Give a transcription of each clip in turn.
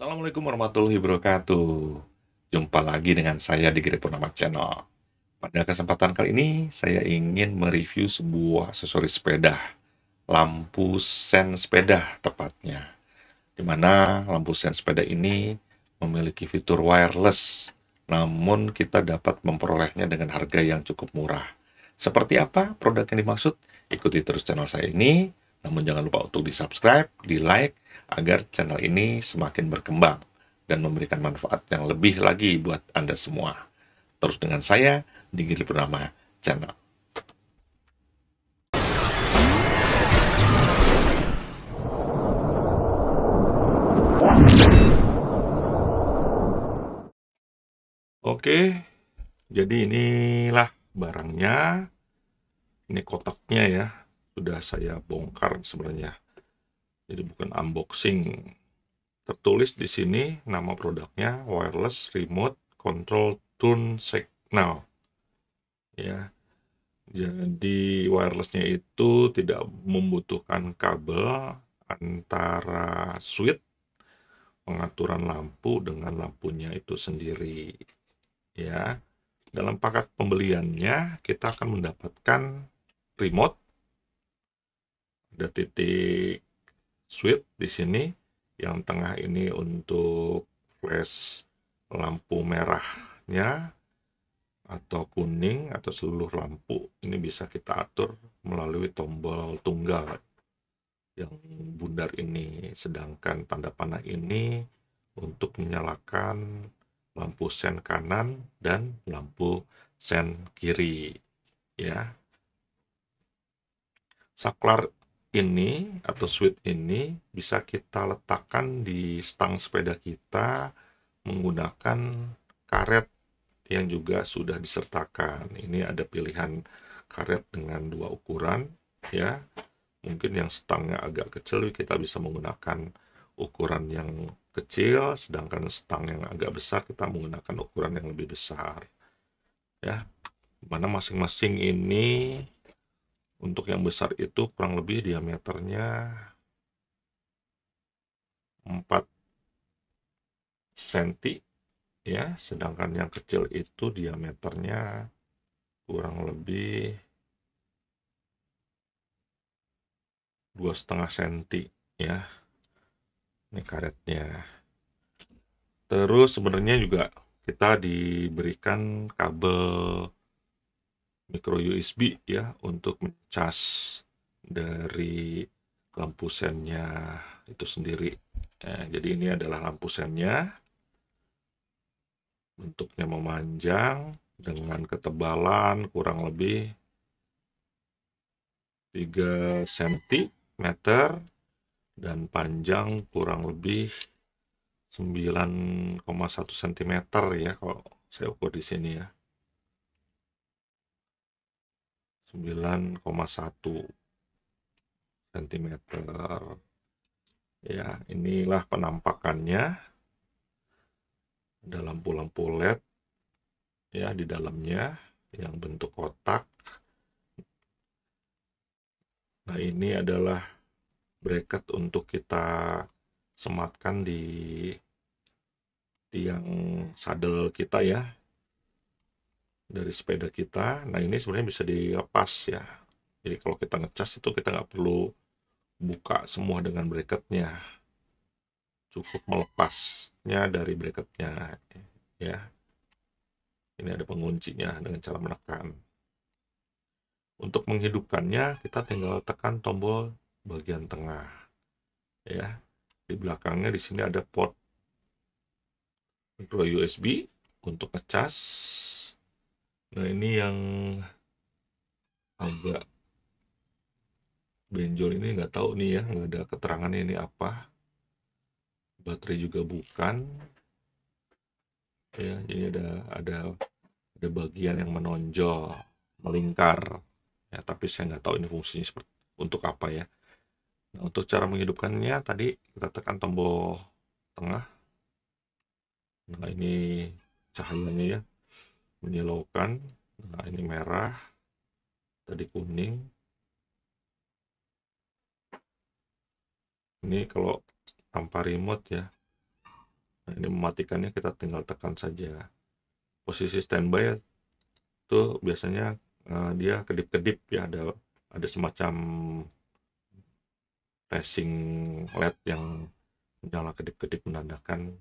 Assalamualaikum warahmatullahi wabarakatuh. Jumpa lagi dengan saya di Gede Purnama Channel. Pada kesempatan kali ini, saya ingin mereview sebuah aksesoris sepeda. Lampu sen sepeda tepatnya. Dimana lampu sen sepeda ini memiliki fitur wireless. Namun kita dapat memperolehnya dengan harga yang cukup murah. Seperti apa produk yang dimaksud? Ikuti terus channel saya ini namun jangan lupa untuk di subscribe, di like, agar channel ini semakin berkembang dan memberikan manfaat yang lebih lagi buat Anda semua. Terus dengan saya, Digiri Purnama Channel. Oke, jadi inilah barangnya. Ini kotaknya ya, sudah saya bongkar sebenarnya. Jadi bukan unboxing. Tertulis di sini nama produknya wireless remote control tune signal. Ya. Jadi wirelessnya itu tidak membutuhkan kabel antara switch pengaturan lampu dengan lampunya itu sendiri. Ya. Dalam paket pembeliannya kita akan mendapatkan remote ada titik switch di sini yang tengah ini untuk flash lampu merahnya atau kuning atau seluruh lampu ini bisa kita atur melalui tombol tunggal yang bundar ini sedangkan tanda panah ini untuk menyalakan lampu sen kanan dan lampu sen kiri ya saklar ini atau switch ini bisa kita letakkan di stang sepeda kita menggunakan karet yang juga sudah disertakan. Ini ada pilihan karet dengan dua ukuran ya. Mungkin yang stangnya agak kecil kita bisa menggunakan ukuran yang kecil, sedangkan stang yang agak besar kita menggunakan ukuran yang lebih besar. Ya. Mana masing-masing ini untuk yang besar itu kurang lebih diameternya 4 cm ya, sedangkan yang kecil itu diameternya kurang lebih dua setengah senti ya ini karetnya terus sebenarnya juga kita diberikan kabel micro USB ya untuk mencas dari lampu sennya itu sendiri. Nah, jadi ini adalah lampu sennya. Bentuknya memanjang dengan ketebalan kurang lebih 3 cm dan panjang kurang lebih 9,1 cm ya kalau saya ukur di sini ya. 9,1 cm ya inilah penampakannya dalam pulang pulet led ya di dalamnya yang bentuk kotak nah ini adalah bracket untuk kita sematkan di tiang sadel kita ya dari sepeda kita. Nah ini sebenarnya bisa dilepas ya. Jadi kalau kita ngecas itu kita nggak perlu buka semua dengan bracketnya. Cukup melepasnya dari bracketnya ya. Ini ada penguncinya dengan cara menekan. Untuk menghidupkannya kita tinggal tekan tombol bagian tengah ya. Di belakangnya di sini ada port micro USB untuk ngecas nah ini yang agak benjol ini nggak tahu nih ya nggak ada keterangan ini apa baterai juga bukan ya jadi ada ada ada bagian yang menonjol melingkar ya tapi saya nggak tahu ini fungsinya seperti untuk apa ya nah, untuk cara menghidupkannya tadi kita tekan tombol tengah nah ini cahayanya ya menyilaukan hmm. nah ini merah tadi kuning ini kalau tanpa remote ya nah, ini mematikannya kita tinggal tekan saja posisi standby itu biasanya uh, dia kedip-kedip ya ada ada semacam flashing LED yang menyala kedip-kedip menandakan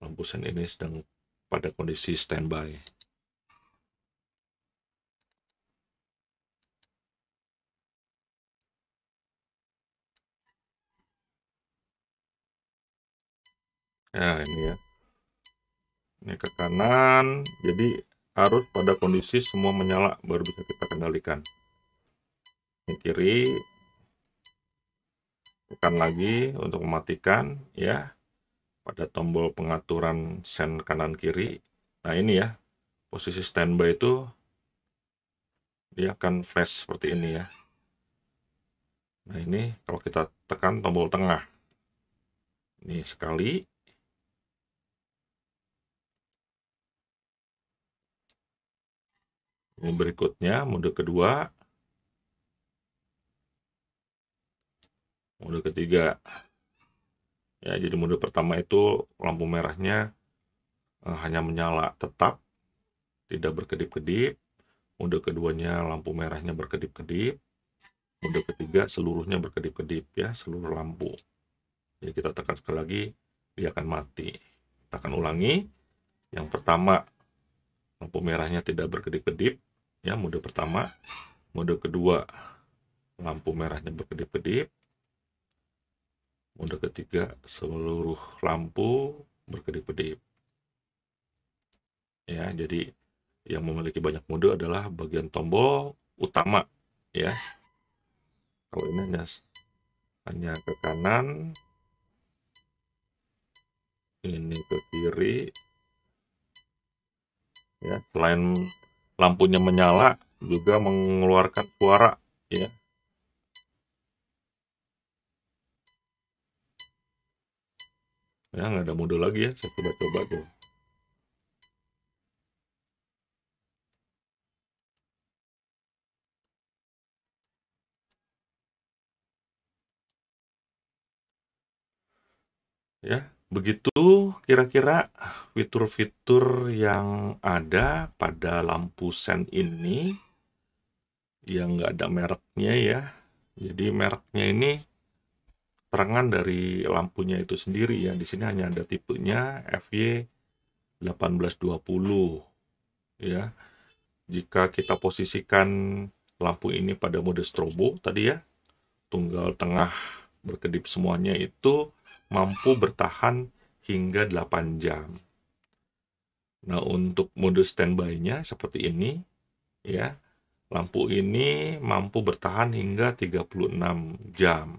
lampu sen ini sedang pada kondisi standby. Nah, ini ya. Ini ke kanan, jadi harus pada kondisi semua menyala baru bisa kita kendalikan. Ini kiri, tekan lagi untuk mematikan, ya pada tombol pengaturan sen kanan kiri. Nah ini ya, posisi standby itu dia akan flash seperti ini ya. Nah ini kalau kita tekan tombol tengah. Ini sekali. Ini berikutnya mode kedua. Mode ketiga ya jadi mode pertama itu lampu merahnya uh, hanya menyala tetap tidak berkedip-kedip mode keduanya lampu merahnya berkedip-kedip mode ketiga seluruhnya berkedip-kedip ya seluruh lampu jadi kita tekan sekali lagi dia akan mati kita akan ulangi yang pertama lampu merahnya tidak berkedip-kedip ya mode pertama mode kedua lampu merahnya berkedip-kedip Mode ketiga seluruh lampu berkedip-kedip. Ya, jadi yang memiliki banyak mode adalah bagian tombol utama ya. Kalau ini hanya hanya ke kanan, ini ke kiri. Ya, selain lampunya menyala juga mengeluarkan suara ya ya nggak ada mode lagi ya saya coba-coba tuh ya begitu kira-kira fitur-fitur yang ada pada lampu sen ini yang nggak ada mereknya ya jadi mereknya ini terangan dari lampunya itu sendiri ya. Di sini hanya ada tipenya FY 1820 ya. Jika kita posisikan lampu ini pada mode strobo tadi ya, tunggal tengah berkedip semuanya itu mampu bertahan hingga 8 jam. Nah, untuk mode standby-nya seperti ini ya. Lampu ini mampu bertahan hingga 36 jam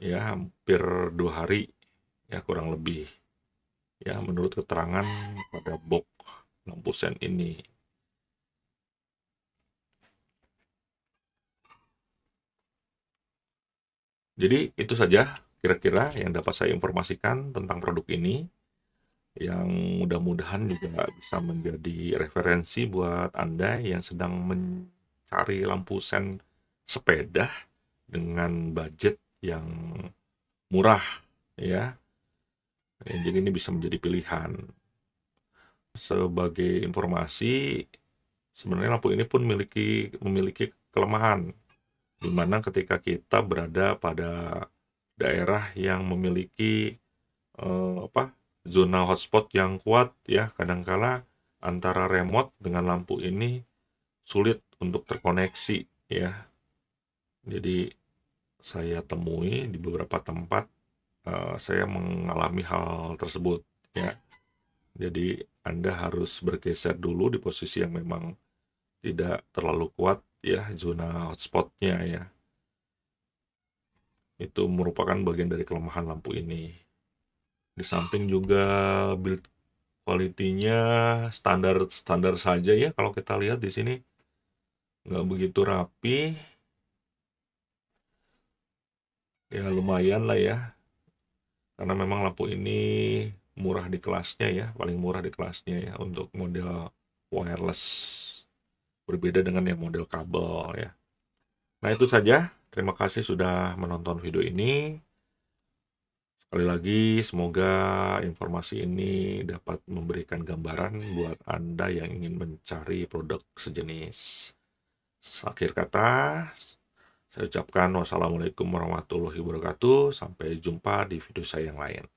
ya hampir dua hari ya kurang lebih ya menurut keterangan pada box lampu sen ini jadi itu saja kira-kira yang dapat saya informasikan tentang produk ini yang mudah-mudahan juga bisa menjadi referensi buat Anda yang sedang mencari lampu sen sepeda dengan budget yang murah ya. Eh, jadi ini bisa menjadi pilihan. Sebagai informasi, sebenarnya lampu ini pun memiliki memiliki kelemahan dimana ketika kita berada pada daerah yang memiliki eh, apa zona hotspot yang kuat ya kadangkala antara remote dengan lampu ini sulit untuk terkoneksi ya jadi saya temui di beberapa tempat uh, saya mengalami hal tersebut ya. Jadi Anda harus bergeser dulu di posisi yang memang tidak terlalu kuat ya zona hotspotnya ya. Itu merupakan bagian dari kelemahan lampu ini. Di samping juga build quality-nya standar-standar saja ya kalau kita lihat di sini nggak begitu rapi ya lumayan lah ya karena memang lampu ini murah di kelasnya ya paling murah di kelasnya ya untuk model wireless berbeda dengan yang model kabel ya nah itu saja terima kasih sudah menonton video ini sekali lagi semoga informasi ini dapat memberikan gambaran buat anda yang ingin mencari produk sejenis akhir kata saya ucapkan wassalamualaikum warahmatullahi wabarakatuh. Sampai jumpa di video saya yang lain.